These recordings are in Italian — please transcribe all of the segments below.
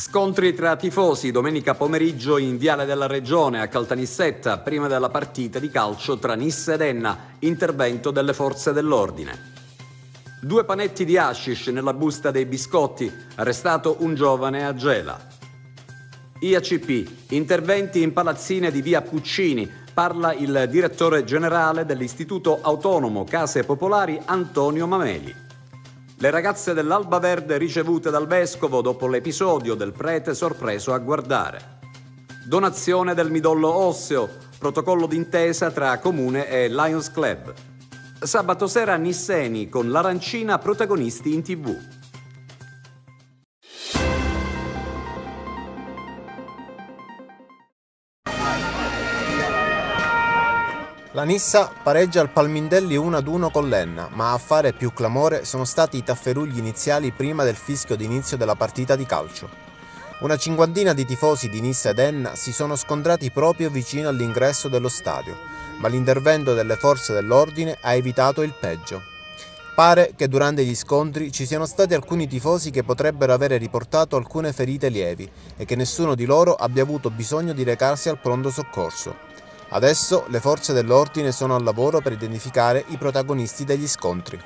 Scontri tra tifosi domenica pomeriggio in Viale della Regione a Caltanissetta, prima della partita di calcio tra Nissa ed Enna, intervento delle forze dell'ordine. Due panetti di hashish nella busta dei biscotti, arrestato un giovane a Gela. IACP, interventi in palazzine di via Puccini, parla il direttore generale dell'Istituto Autonomo Case Popolari Antonio Mameli. Le ragazze dell'Alba Verde ricevute dal vescovo dopo l'episodio del prete sorpreso a guardare. Donazione del midollo osseo, protocollo d'intesa tra Comune e Lions Club. Sabato sera Nisseni con l'arancina protagonisti in tv. La Nissa pareggia al Palmindelli 1-1 con l'Enna, ma a fare più clamore sono stati i tafferugli iniziali prima del fischio d'inizio della partita di calcio. Una cinquantina di tifosi di Nissa ed Enna si sono scontrati proprio vicino all'ingresso dello stadio, ma l'intervento delle forze dell'ordine ha evitato il peggio. Pare che durante gli scontri ci siano stati alcuni tifosi che potrebbero avere riportato alcune ferite lievi e che nessuno di loro abbia avuto bisogno di recarsi al pronto soccorso. Adesso le forze dell'ordine sono al lavoro per identificare i protagonisti degli scontri.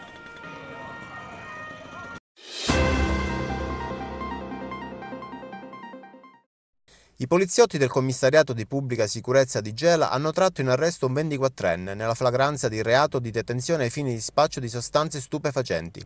I poliziotti del commissariato di pubblica sicurezza di Gela hanno tratto in arresto un 24enne nella flagranza di reato di detenzione ai fini di spaccio di sostanze stupefacenti.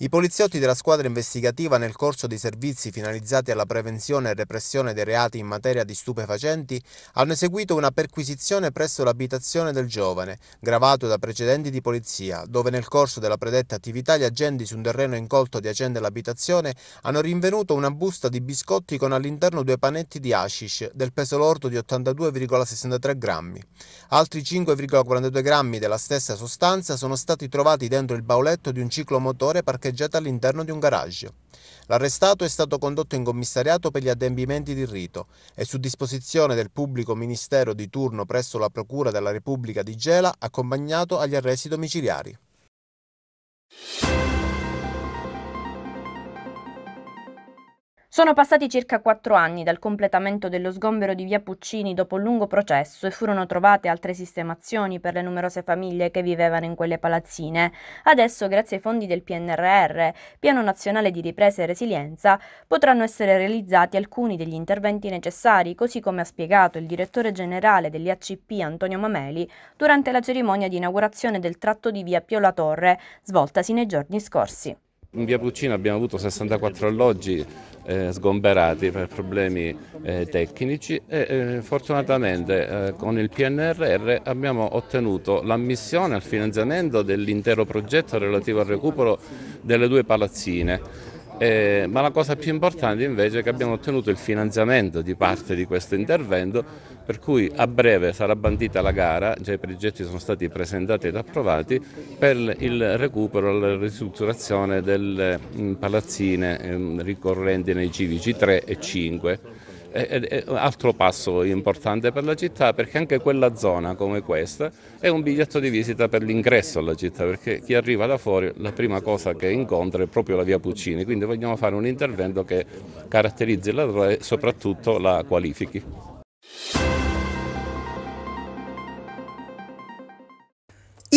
I poliziotti della squadra investigativa nel corso dei servizi finalizzati alla prevenzione e repressione dei reati in materia di stupefacenti hanno eseguito una perquisizione presso l'abitazione del giovane, gravato da precedenti di polizia, dove nel corso della predetta attività gli agenti su un terreno incolto adiacente all'abitazione hanno rinvenuto una busta di biscotti con all'interno due panetti di acqua hashish del peso lordo di 82,63 grammi. Altri 5,42 grammi della stessa sostanza sono stati trovati dentro il bauletto di un ciclomotore parcheggiato all'interno di un garage. L'arrestato è stato condotto in commissariato per gli adempimenti di rito e su disposizione del pubblico ministero di turno presso la Procura della Repubblica di Gela accompagnato agli arresti domiciliari. Sono passati circa quattro anni dal completamento dello sgombero di via Puccini dopo un lungo processo e furono trovate altre sistemazioni per le numerose famiglie che vivevano in quelle palazzine. Adesso, grazie ai fondi del PNRR, Piano Nazionale di Ripresa e Resilienza, potranno essere realizzati alcuni degli interventi necessari, così come ha spiegato il direttore generale dell'IACP Antonio Mameli durante la cerimonia di inaugurazione del tratto di via Pio La Torre, svoltasi nei giorni scorsi. In via Puccina abbiamo avuto 64 alloggi eh, sgomberati per problemi eh, tecnici e eh, fortunatamente eh, con il PNRR abbiamo ottenuto l'ammissione al finanziamento dell'intero progetto relativo al recupero delle due palazzine. Eh, ma la cosa più importante invece è che abbiamo ottenuto il finanziamento di parte di questo intervento, per cui a breve sarà bandita la gara, già i progetti sono stati presentati ed approvati, per il recupero e la ristrutturazione delle mm, palazzine ehm, ricorrenti nei civici 3 e 5 è un altro passo importante per la città perché anche quella zona come questa è un biglietto di visita per l'ingresso alla città perché chi arriva da fuori la prima cosa che incontra è proprio la via Puccini, quindi vogliamo fare un intervento che caratterizzi la zona e soprattutto la qualifichi.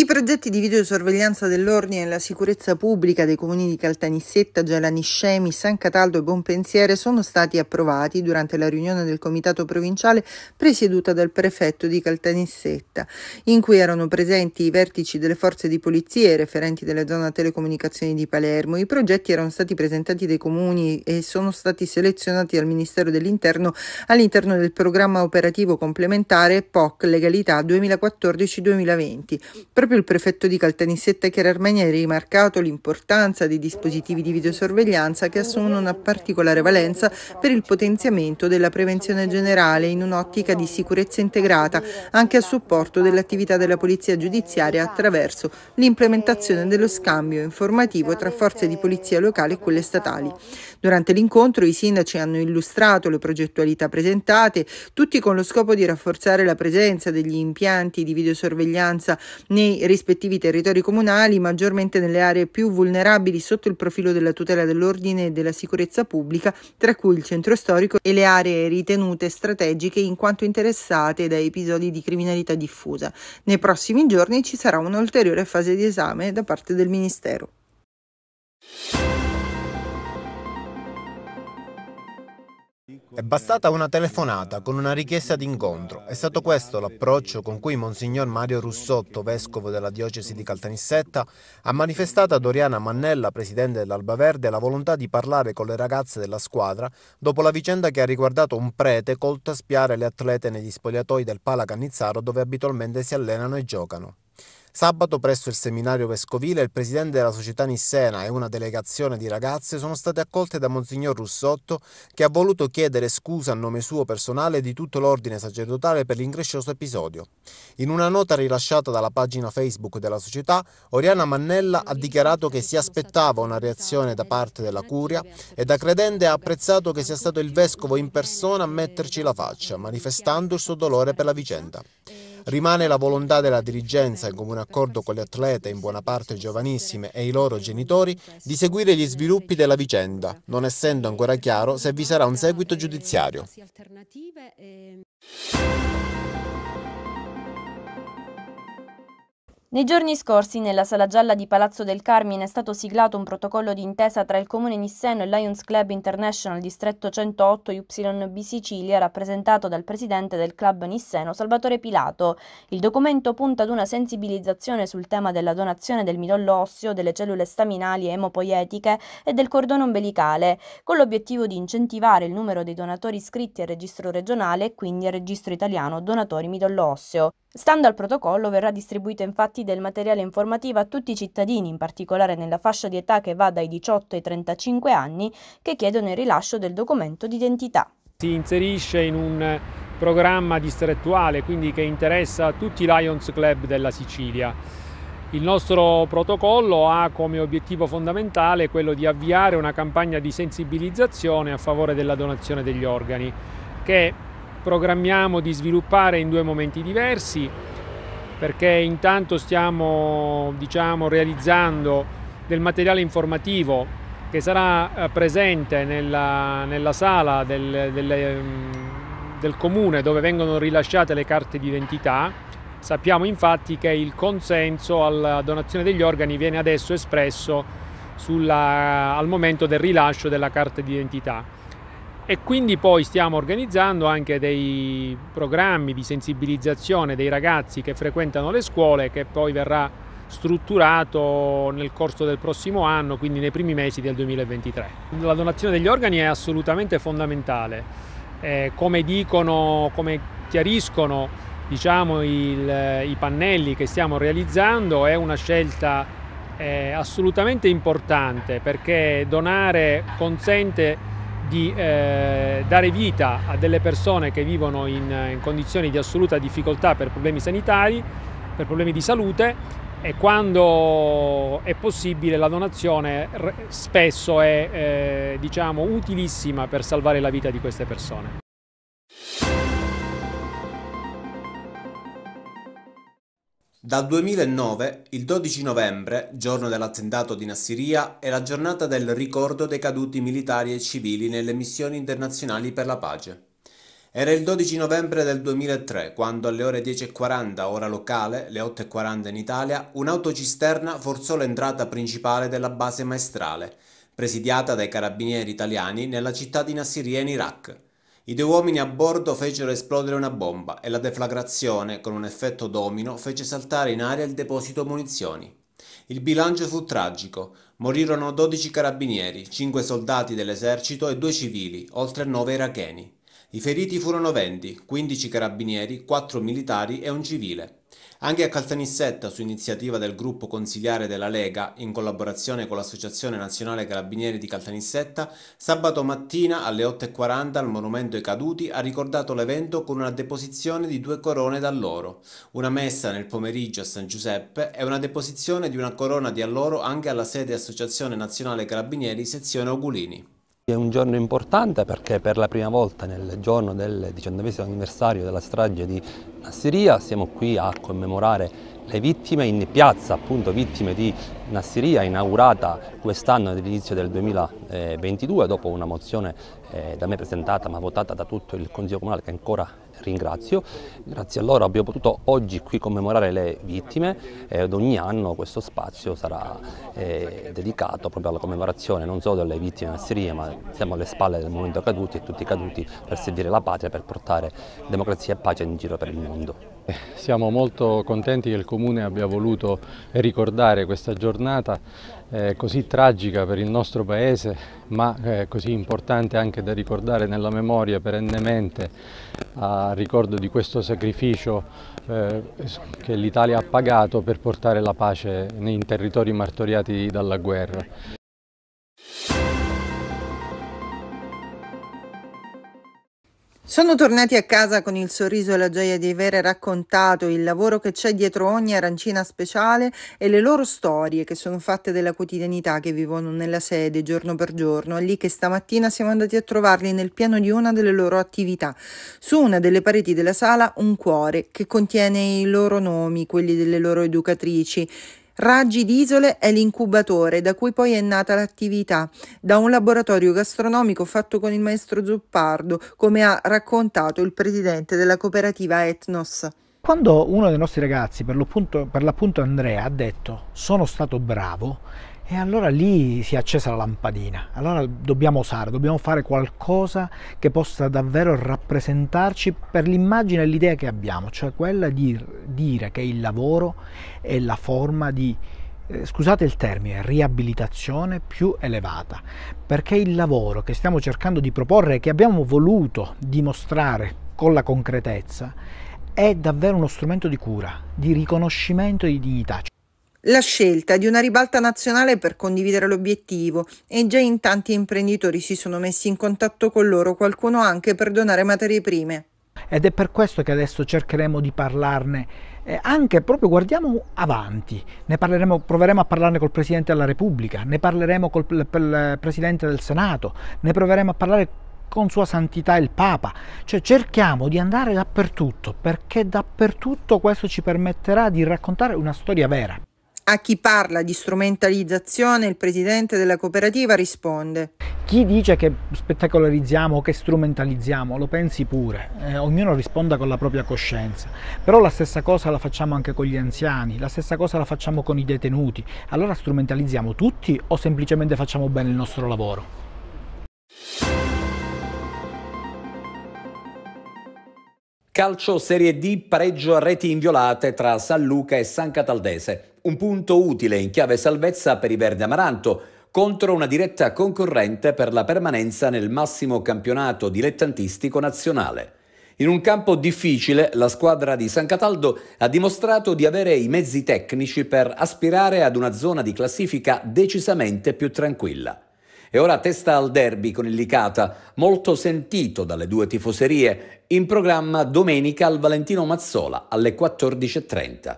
I progetti di videosorveglianza dell'ordine e la sicurezza pubblica dei comuni di Caltanissetta, Gelaniscemi, San Cataldo e Bonpensiere sono stati approvati durante la riunione del comitato provinciale presieduta dal prefetto di Caltanissetta, in cui erano presenti i vertici delle forze di polizia e referenti della zona telecomunicazioni di Palermo. I progetti erano stati presentati dai comuni e sono stati selezionati dal Ministero dell'Interno all'interno del programma operativo complementare POC Legalità 2014-2020 Proprio il prefetto di Caltanissetta Chiara Armenia ha rimarcato l'importanza dei dispositivi di videosorveglianza che assumono una particolare valenza per il potenziamento della prevenzione generale in un'ottica di sicurezza integrata, anche a supporto dell'attività della polizia giudiziaria attraverso l'implementazione dello scambio informativo tra forze di polizia locale e quelle statali. Durante l'incontro i sindaci hanno illustrato le progettualità presentate, tutti con lo scopo di rafforzare la presenza degli impianti di videosorveglianza nei rispettivi territori comunali, maggiormente nelle aree più vulnerabili sotto il profilo della tutela dell'ordine e della sicurezza pubblica, tra cui il centro storico e le aree ritenute strategiche in quanto interessate da episodi di criminalità diffusa. Nei prossimi giorni ci sarà un'ulteriore fase di esame da parte del Ministero. È bastata una telefonata con una richiesta d'incontro. È stato questo l'approccio con cui Monsignor Mario Russotto, vescovo della diocesi di Caltanissetta, ha manifestato a Doriana Mannella, presidente dell'Alba Verde, la volontà di parlare con le ragazze della squadra dopo la vicenda che ha riguardato un prete colto a spiare le atlete negli spogliatoi del Pala Cannizzaro dove abitualmente si allenano e giocano. Sabato presso il seminario vescovile il presidente della società Nissena e una delegazione di ragazze sono state accolte da Monsignor Russotto che ha voluto chiedere scusa a nome suo personale e di tutto l'ordine sacerdotale per l'increscioso episodio. In una nota rilasciata dalla pagina Facebook della società, Oriana Mannella ha dichiarato che si aspettava una reazione da parte della curia e da credente ha apprezzato che sia stato il vescovo in persona a metterci la faccia, manifestando il suo dolore per la vicenda. Rimane la volontà della dirigenza, in comune accordo con le atlete, in buona parte giovanissime, e i loro genitori, di seguire gli sviluppi della vicenda, non essendo ancora chiaro se vi sarà un seguito giudiziario. Nei giorni scorsi, nella Sala Gialla di Palazzo del Carmine, è stato siglato un protocollo d'intesa tra il Comune Nisseno e Lions Club International Distretto 108 YB Sicilia, rappresentato dal presidente del club Nisseno, Salvatore Pilato. Il documento punta ad una sensibilizzazione sul tema della donazione del midollo osseo, delle cellule staminali emopoietiche e del cordone ombelicale, con l'obiettivo di incentivare il numero dei donatori iscritti al registro regionale e quindi al registro italiano donatori midollo osseo. Stando al protocollo verrà distribuito infatti del materiale informativo a tutti i cittadini, in particolare nella fascia di età che va dai 18 ai 35 anni, che chiedono il rilascio del documento d'identità. Si inserisce in un programma distrettuale, quindi che interessa tutti i Lions Club della Sicilia. Il nostro protocollo ha come obiettivo fondamentale quello di avviare una campagna di sensibilizzazione a favore della donazione degli organi, che programmiamo di sviluppare in due momenti diversi perché intanto stiamo diciamo, realizzando del materiale informativo che sarà eh, presente nella, nella sala del, delle, mm, del comune dove vengono rilasciate le carte d'identità. Sappiamo infatti che il consenso alla donazione degli organi viene adesso espresso sulla, al momento del rilascio della carta d'identità. E quindi poi stiamo organizzando anche dei programmi di sensibilizzazione dei ragazzi che frequentano le scuole che poi verrà strutturato nel corso del prossimo anno, quindi nei primi mesi del 2023. La donazione degli organi è assolutamente fondamentale. Eh, come dicono, come chiariscono diciamo, il, i pannelli che stiamo realizzando, è una scelta eh, assolutamente importante perché donare consente di eh, dare vita a delle persone che vivono in, in, condizioni di assoluta difficoltà per problemi sanitari, per problemi di salute e quando è possibile la donazione spesso è eh, diciamo, utilissima per salvare la vita di queste persone. Dal 2009, il 12 novembre, giorno dell'attentato di Nassiria, è la giornata del ricordo dei caduti militari e civili nelle missioni internazionali per la pace. Era il 12 novembre del 2003 quando alle ore 10.40 ora locale, le 8.40 in Italia, un'autocisterna forzò l'entrata principale della base maestrale, presidiata dai carabinieri italiani nella città di Nassiria in Iraq. I due uomini a bordo fecero esplodere una bomba e la deflagrazione, con un effetto domino, fece saltare in aria il deposito munizioni. Il bilancio fu tragico. Morirono 12 carabinieri, 5 soldati dell'esercito e 2 civili, oltre 9 iracheni. I feriti furono 20, 15 carabinieri, 4 militari e un civile. Anche a Caltanissetta, su iniziativa del gruppo consigliare della Lega, in collaborazione con l'Associazione Nazionale Carabinieri di Caltanissetta, sabato mattina alle 8.40 al Monumento ai Caduti ha ricordato l'evento con una deposizione di due corone dall'oro, una messa nel pomeriggio a San Giuseppe e una deposizione di una corona di alloro anche alla sede Associazione Nazionale Carabinieri sezione Ogulini. È un giorno importante perché per la prima volta nel giorno del 19 anniversario della strage di Nassiria siamo qui a commemorare le vittime in piazza, appunto vittime di Nassiria, inaugurata quest'anno all'inizio del 2022 dopo una mozione eh, da me presentata ma votata da tutto il Consiglio Comunale che ancora ringrazio. Grazie a loro abbiamo potuto oggi qui commemorare le vittime ad eh, ogni anno questo spazio sarà eh, dedicato proprio alla commemorazione non solo delle vittime in asserie ma siamo alle spalle del movimento caduti e tutti caduti per servire la patria, per portare democrazia e pace in giro per il mondo. Eh, siamo molto contenti che il Comune abbia voluto ricordare questa giornata eh, così tragica per il nostro Paese ma eh, così importante anche da ricordare nella memoria perennemente a ricordo di questo sacrificio eh, che l'Italia ha pagato per portare la pace in territori martoriati dalla guerra. Sono tornati a casa con il sorriso e la gioia di avere raccontato il lavoro che c'è dietro ogni arancina speciale e le loro storie che sono fatte della quotidianità che vivono nella sede giorno per giorno. È lì che stamattina siamo andati a trovarli nel piano di una delle loro attività. Su una delle pareti della sala un cuore che contiene i loro nomi, quelli delle loro educatrici Raggi d'Isole è l'incubatore da cui poi è nata l'attività, da un laboratorio gastronomico fatto con il maestro Zuppardo, come ha raccontato il presidente della cooperativa Etnos. Quando uno dei nostri ragazzi, per l'appunto, per l'appunto Andrea, ha detto sono stato bravo, e allora lì si è accesa la lampadina, allora dobbiamo osare, dobbiamo fare qualcosa che possa davvero rappresentarci per l'immagine e l'idea che abbiamo, cioè quella di dire che il lavoro è la forma di, eh, scusate il termine, riabilitazione più elevata, perché il lavoro che stiamo cercando di proporre, che abbiamo voluto dimostrare con la concretezza, è davvero uno strumento di cura, di riconoscimento e di dignità. La scelta di una ribalta nazionale per condividere l'obiettivo e già in tanti imprenditori si sono messi in contatto con loro, qualcuno anche per donare materie prime. Ed è per questo che adesso cercheremo di parlarne, eh, anche proprio guardiamo avanti, ne parleremo, proveremo a parlarne col Presidente della Repubblica, ne parleremo col Presidente del Senato, ne proveremo a parlare con Sua Santità il Papa, cioè cerchiamo di andare dappertutto, perché dappertutto questo ci permetterà di raccontare una storia vera. A chi parla di strumentalizzazione il presidente della cooperativa risponde. Chi dice che spettacolarizziamo o che strumentalizziamo lo pensi pure, eh, ognuno risponda con la propria coscienza, però la stessa cosa la facciamo anche con gli anziani, la stessa cosa la facciamo con i detenuti, allora strumentalizziamo tutti o semplicemente facciamo bene il nostro lavoro? Calcio Serie D, pareggio a reti inviolate tra San Luca e San Cataldese. Un punto utile in chiave salvezza per i Verde Amaranto contro una diretta concorrente per la permanenza nel massimo campionato dilettantistico nazionale. In un campo difficile, la squadra di San Cataldo ha dimostrato di avere i mezzi tecnici per aspirare ad una zona di classifica decisamente più tranquilla. E ora testa al derby con il Licata, molto sentito dalle due tifoserie, in programma domenica al Valentino Mazzola alle 14.30.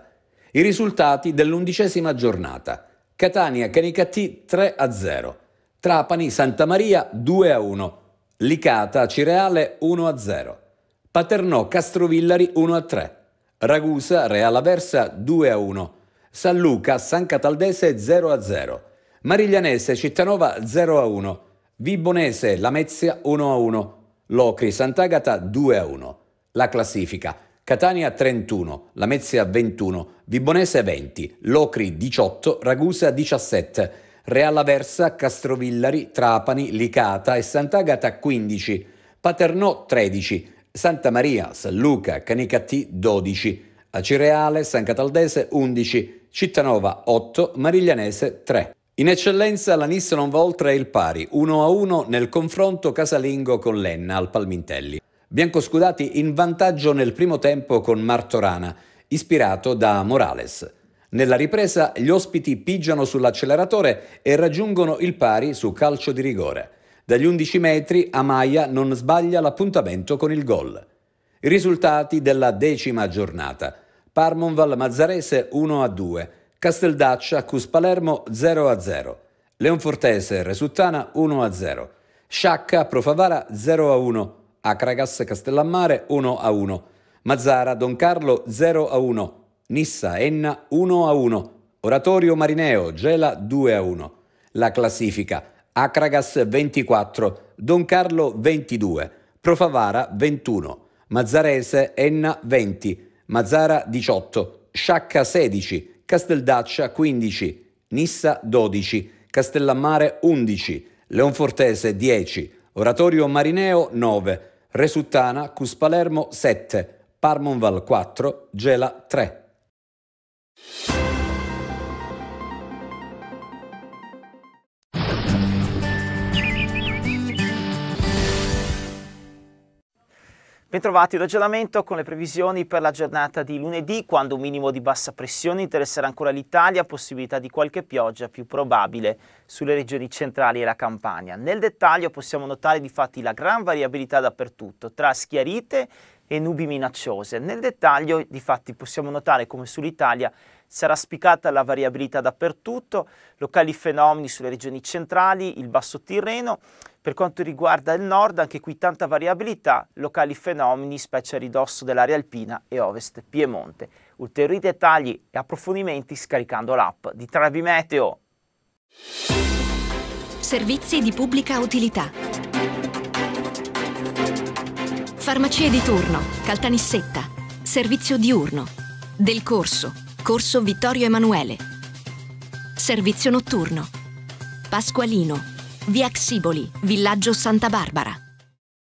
I risultati dell'undicesima giornata. Catania Canicattì 3-0, a Trapani Santa Maria 2-1, a Licata Cireale 1-0, a Paternò Castrovillari 1-3, a Ragusa Real Aversa 2-1, San Luca San Cataldese 0-0, a Mariglianese Cittanova 0-1, a Vibonese Lamezia 1-1, a Locri Sant'Agata 2-1. a La classifica Catania 31, Lamezia 21, Vibonese 20, Locri 18, Ragusa 17, Real Aversa, Castrovillari, Trapani, Licata e Sant'Agata 15, Paternò 13, Santa Maria, San Luca, Canicati 12, Acireale, San Cataldese 11, Cittanova 8, Mariglianese 3. In eccellenza la Nis non va oltre il pari, 1 a 1 nel confronto casalingo con l'Enna al Palmintelli. Biancoscudati in vantaggio nel primo tempo con Martorana, ispirato da Morales. Nella ripresa gli ospiti pigiano sull'acceleratore e raggiungono il pari su calcio di rigore. Dagli 11 metri Amaia non sbaglia l'appuntamento con il gol. I risultati della decima giornata. Parmonval Mazzarese 1-2, Casteldaccia cuspalermo 0-0, Leonfortese Resuttana 1-0, Sciacca Profavara 0-1, Acragas Castellammare 1 a 1, Mazzara Don Carlo 0 a 1, Nissa Enna 1 a 1, Oratorio Marineo Gela 2 a 1. La classifica Acragas 24, Don Carlo 22, Profavara 21, Mazzarese Enna 20, Mazzara 18, Sciacca 16, Casteldaccia 15, Nissa 12, Castellammare 11, Leonfortese 10, Oratorio Marineo 9, Resuttana, Cus Palermo 7, Parmonval 4, Gela 3. Bentrovati d'aggiornamento con le previsioni per la giornata di lunedì, quando un minimo di bassa pressione interesserà ancora l'Italia, possibilità di qualche pioggia più probabile sulle regioni centrali e la Campania. Nel dettaglio possiamo notare difatti la gran variabilità dappertutto, tra schiarite e nubi minacciose. Nel dettaglio, difatti, possiamo notare come sull'Italia sarà spiccata la variabilità dappertutto, locali fenomeni sulle regioni centrali, il basso Tirreno, per quanto riguarda il nord, anche qui tanta variabilità, locali fenomeni, specie a ridosso dell'area alpina e ovest Piemonte. Ulteriori dettagli e approfondimenti scaricando l'app di Travi Meteo. Servizi di pubblica utilità. Farmacie di turno, Caltanissetta, servizio diurno, Del Corso, Corso Vittorio Emanuele, servizio notturno, Pasqualino, Via Xiboli, Villaggio Santa Barbara.